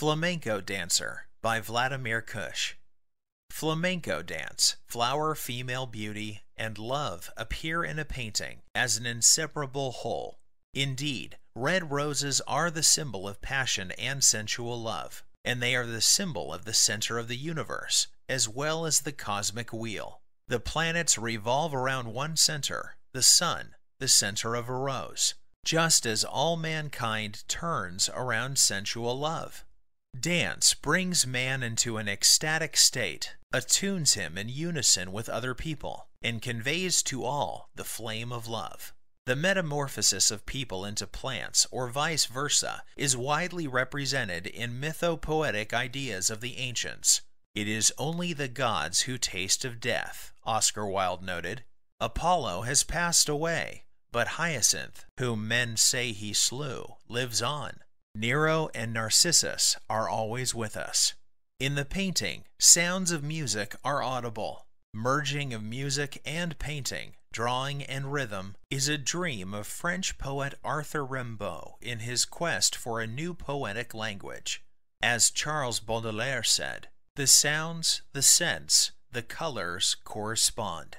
Flamenco Dancer by Vladimir Kush. Flamenco dance, flower, female beauty, and love appear in a painting as an inseparable whole. Indeed, red roses are the symbol of passion and sensual love, and they are the symbol of the center of the universe, as well as the cosmic wheel. The planets revolve around one center, the sun, the center of a rose, just as all mankind turns around sensual love. Dance brings man into an ecstatic state, attunes him in unison with other people, and conveys to all the flame of love. The metamorphosis of people into plants, or vice versa, is widely represented in mythopoetic ideas of the ancients. It is only the gods who taste of death, Oscar Wilde noted. Apollo has passed away, but Hyacinth, whom men say he slew, lives on. Nero and Narcissus are always with us. In the painting, sounds of music are audible. Merging of music and painting, drawing and rhythm is a dream of French poet Arthur Rimbaud in his quest for a new poetic language. As Charles Baudelaire said, the sounds, the scents, the colors correspond.